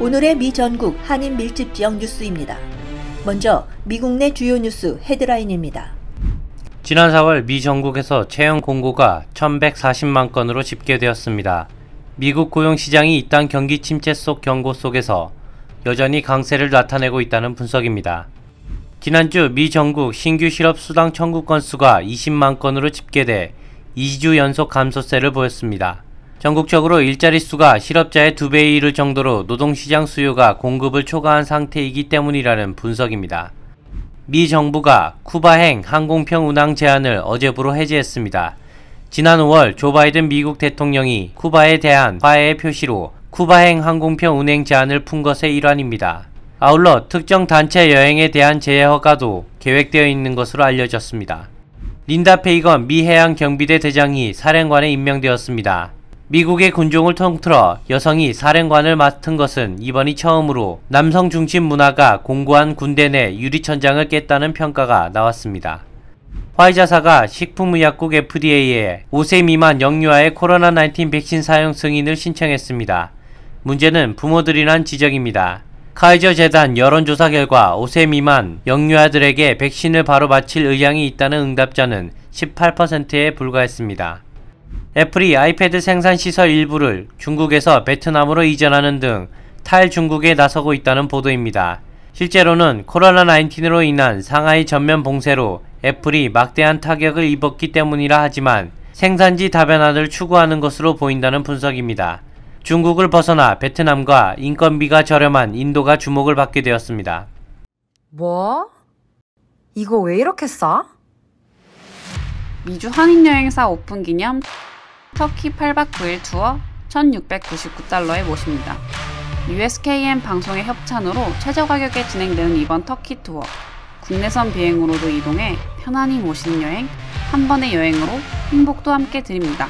오늘의 미 전국 한인 밀집 지역 뉴스입니다. 먼저 미국 내 주요 뉴스 헤드라인입니다. 지난 4월 미 전국에서 채용 공고가 1,140만 건으로 집계되었습니다. 미국 고용 시장이 이딴 경기 침체 속 경고 속에서 여전히 강세를 나타내고 있다는 분석입니다. 지난주 미 전국 신규 실업 수당 청구 건수가 20만 건으로 집계돼 2주 연속 감소세를 보였습니다. 전국적으로 일자리 수가 실업자의 2 배에 이를 정도로 노동시장 수요가 공급을 초과한 상태이기 때문이라는 분석입니다. 미 정부가 쿠바행 항공편 운항 제한을 어제부로 해제했습니다. 지난 5월 조 바이든 미국 대통령이 쿠바에 대한 화해의 표시로 쿠바행 항공편 운행 제한을 푼 것의 일환입니다. 아울러 특정 단체 여행에 대한 제외 허가도 계획되어 있는 것으로 알려졌습니다. 린다 페이건 미 해양 경비대 대장이 사령관에 임명되었습니다. 미국의 군종을 통틀어 여성이 사령관을 맡은 것은 이번이 처음으로 남성 중심 문화가 공고한 군대 내 유리천장을 깼다는 평가가 나왔습니다. 화이자사가 식품의약국 FDA에 5세 미만 영유아의 코로나19 백신 사용 승인을 신청했습니다. 문제는 부모들이란 지적입니다. 카이저 재단 여론조사 결과 5세 미만 영유아들에게 백신을 바로 맞힐 의향이 있다는 응답자는 18%에 불과했습니다. 애플이 아이패드 생산 시설 일부를 중국에서 베트남으로 이전하는 등 탈중국에 나서고 있다는 보도입니다. 실제로는 코로나19로 인한 상하이 전면 봉쇄로 애플이 막대한 타격을 입었기 때문이라 하지만 생산지 다변화를 추구하는 것으로 보인다는 분석입니다. 중국을 벗어나 베트남과 인건비가 저렴한 인도가 주목을 받게 되었습니다. 뭐? 이거 왜 이렇게 싸? 미주 한인여행사 오픈 기념 터키 8박 9일 투어 1699달러에 모십니다. USKN 방송의 협찬으로 최저 가격에 진행되는 이번 터키 투어. 국내선 비행으로도 이동해 편안히 모시는 여행, 한 번의 여행으로 행복도 함께 드립니다.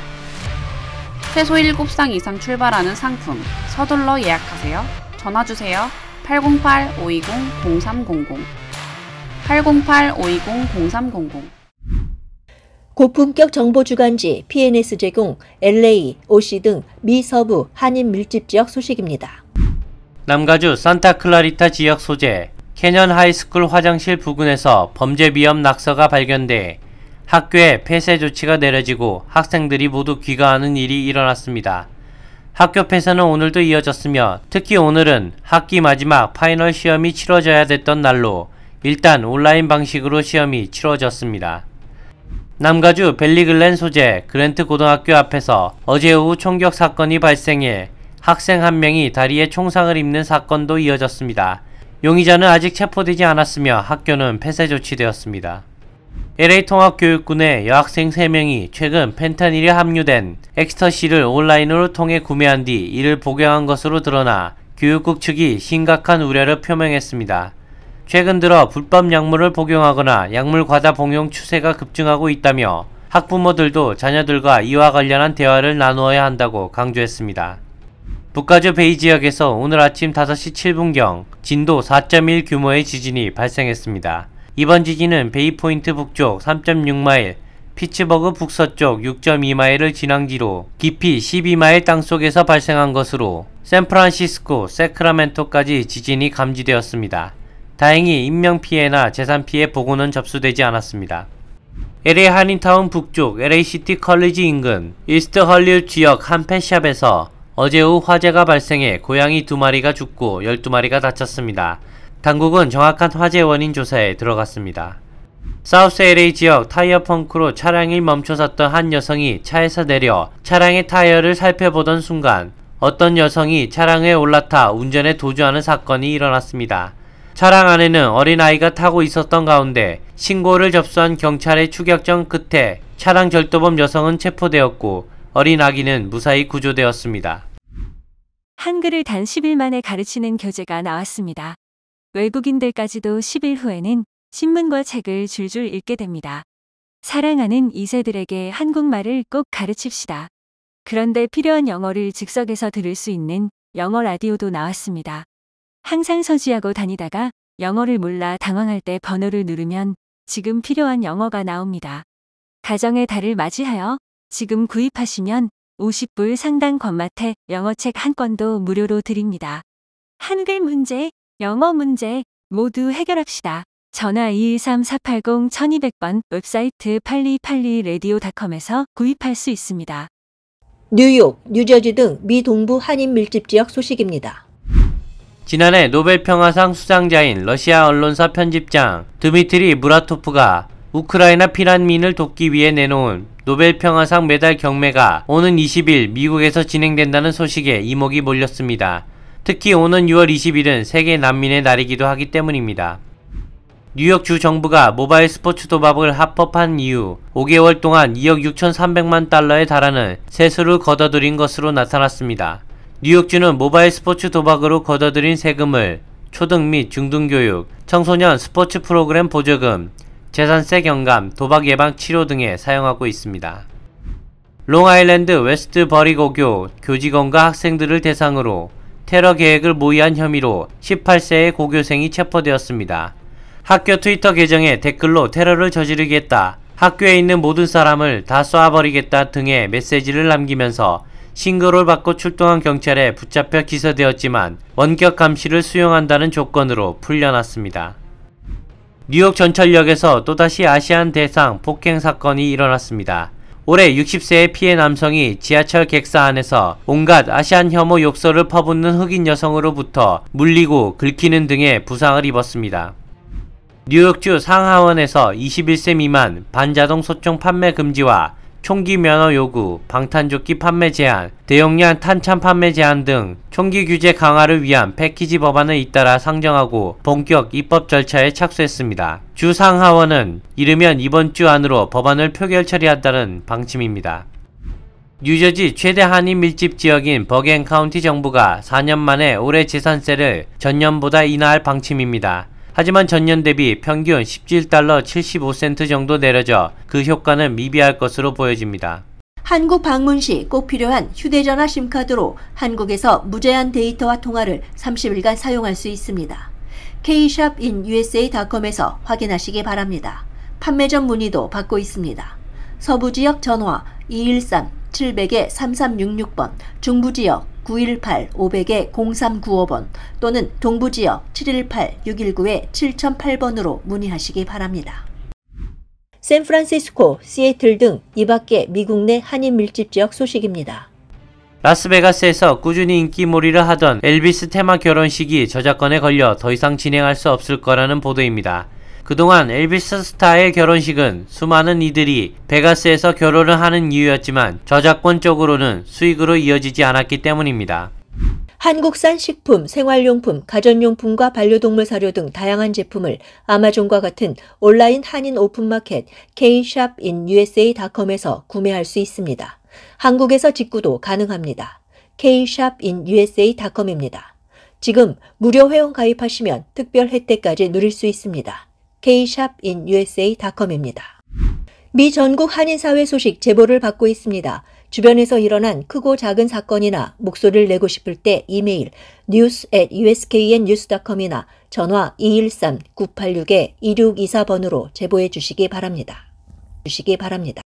최소 7상 이상 출발하는 상품, 서둘러 예약하세요. 전화주세요. 808-520-0300 808-520-0300 고품격 정보 주간지 PNS 제공 LA, OC 등 미 서부 한인 밀집 지역 소식입니다. 남가주 산타클라리타 지역 소재 캐년 하이스쿨 화장실 부근에서 범죄 비염 낙서가 발견돼 학교에 폐쇄 조치가 내려지고 학생들이 모두 귀가하는 일이 일어났습니다. 학교 폐쇄는 오늘도 이어졌으며 특히 오늘은 학기 마지막 파이널 시험이 치러져야 됐던 날로 일단 온라인 방식으로 시험이 치러졌습니다. 남가주 벨리글렌 소재 그랜트 고등학교 앞에서 어제 오후 총격 사건이 발생해 학생 한 명이 다리에 총상을 입는 사건도 이어졌습니다. 용의자는 아직 체포되지 않았으며 학교는 폐쇄 조치되었습니다. LA통합교육군의 여학생 3명이 최근 펜타닐에합류된 엑스터시를 온라인으로 통해 구매한 뒤 이를 복용한 것으로 드러나 교육국 측이 심각한 우려를 표명했습니다. 최근 들어 불법 약물을 복용하거나 약물 과다 복용 추세가 급증하고 있다며 학부모들도 자녀들과 이와 관련한 대화를 나누어야 한다고 강조했습니다. 북가주 베이 지역에서 오늘 아침 5시 7분경 진도 4.1 규모의 지진이 발생했습니다. 이번 지진은 베이 포인트 북쪽 3.6마일, 피츠버그 북서쪽 6.2마일을 진앙지로 깊이 12마일 땅속에서 발생한 것으로 샌프란시스코, 세크라멘토까지 지진이 감지되었습니다. 다행히 인명피해나 재산피해 보고는 접수되지 않았습니다. LA 한인타운 북쪽 LA시티 컬리지 인근 이스트 헐리우 지역 한 펫샵에서 어제 오후 화재가 발생해 고양이 두마리가 죽고 12마리가 다쳤습니다. 당국은 정확한 화재 원인 조사에 들어갔습니다. 사우스 LA 지역 타이어 펑크로 차량이 멈춰섰던 한 여성이 차에서 내려 차량의 타이어를 살펴보던 순간 어떤 여성이 차량에 올라타 운전에 도주하는 사건이 일어났습니다. 차량 안에는 어린아이가 타고 있었던 가운데 신고를 접수한 경찰의 추격전 끝에 차량 절도범 여성은 체포되었고 어린 아기는 무사히 구조되었습니다. 한글을 단 10일 만에 가르치는 교재가 나왔습니다. 외국인들까지도 10일 후에는 신문과 책을 줄줄 읽게 됩니다. 사랑하는 이세들에게 한국말을 꼭 가르칩시다. 그런데 필요한 영어를 즉석에서 들을 수 있는 영어 라디오도 나왔습니다. 항상 서지하고 다니다가 영어를 몰라 당황할 때 번호를 누르면 지금 필요한 영어가 나옵니다. 가정의 달을 맞이하여 지금 구입하시면 50불 상당 권마태 영어책 한 권도 무료로 드립니다. 한글 문제, 영어 문제 모두 해결합시다. 전화 213-480-1200번 웹사이트 8 2 8 2레디오 i o c o m 에서 구입할 수 있습니다. 뉴욕, 뉴저지 등 미 동부 한인 밀집 지역 소식입니다. 지난해 노벨 평화상 수상자인 러시아 언론사 편집장 드미트리 무라토프가 우크라이나 피난민을 돕기 위해 내놓은 노벨 평화상 메달 경매가 오는 20일 미국에서 진행된다는 소식에 이목이 몰렸습니다. 특히 오는 6월 20일은 세계 난민의 날이기도 하기 때문입니다. 뉴욕주 정부가 모바일 스포츠 도박을 합법한 이후 5개월 동안 2억 6,300만 달러에 달하는 세수를 거둬들인 것으로 나타났습니다. 뉴욕주는 모바일 스포츠 도박으로 걷어들인 세금을 초등 및 중등교육, 청소년 스포츠 프로그램 보조금, 재산세 경감, 도박 예방 치료 등에 사용하고 있습니다. 롱아일랜드 웨스트 버리고교 교직원과 학생들을 대상으로 테러 계획을 모의한 혐의로 18세의 고교생이 체포되었습니다. 학교 트위터 계정에 댓글로 테러를 저지르겠다, 학교에 있는 모든 사람을 다 쏴버리겠다 등의 메시지를 남기면서 신고를 받고 출동한 경찰에 붙잡혀 기소되었지만 원격 감시를 수용한다는 조건으로 풀려났습니다. 뉴욕 전철역에서 또다시 아시안 대상 폭행 사건이 일어났습니다. 올해 60세의 피해 남성이 지하철 객사 안에서 온갖 아시안 혐오 욕설을 퍼붓는 흑인 여성으로부터 물리고 긁히는 등의 부상을 입었습니다. 뉴욕주 상하원에서 21세 미만 반자동 소총 판매 금지와 총기 면허 요구, 방탄조끼 판매 제한, 대용량 탄창 판매 제한 등 총기 규제 강화를 위한 패키지 법안을 잇따라 상정하고 본격 입법 절차에 착수했습니다. 주 상하원은 이르면 이번 주 안으로 법안을 표결 처리한다는 방침입니다. 뉴저지 최대 한인 밀집 지역인 버겐 카운티 정부가 4년 만에 올해 재산세를 전년보다 인하할 방침입니다. 하지만 전년 대비 평균 17달러 75센트 정도 내려져 그 효과는 미비할 것으로 보여집니다. 한국 방문 시 꼭 필요한 휴대전화 심카드로 한국에서 무제한 데이터와 통화를 30일간 사용할 수 있습니다. kshopinUSA.com에서 확인하시기 바랍니다. 판매점 문의도 받고 있습니다. 서부지역 전화 213-700-3366번, 중부지역 918-500-0395번 또는 동부지역 718-619-7008번으로 문의하시기 바랍니다. 샌프란시스코, 시애틀 등 이밖에 미국 내 한인 밀집 지역 소식입니다. 라스베가스에서 꾸준히 인기몰이를 하던 엘비스 테마 결혼식이 저작권에 걸려 더 이상 진행할 수 없을 거라는 보도입니다. 그동안 엘비스 스타의 결혼식은 수많은 이들이 베가스에서 결혼을 하는 이유였지만 저작권 쪽으로는 수익으로 이어지지 않았기 때문입니다. 한국산 식품, 생활용품, 가전용품과 반려동물 사료 등 다양한 제품을 아마존과 같은 온라인 한인 오픈마켓 kshopinUSA.com에서 구매할 수 있습니다. 한국에서 직구도 가능합니다. kshopinUSA.com입니다. 지금 무료 회원 가입하시면 특별 혜택까지 누릴 수 있습니다. kshopinUSA.com입니다. 미 전국 한인사회 소식 제보를 받고 있습니다. 주변에서 일어난 크고 작은 사건이나 목소리를 내고 싶을 때 이메일 news at usknnews.com이나 전화 213-986-2624번으로 제보해 주시기 바랍니다. 주시기 바랍니다.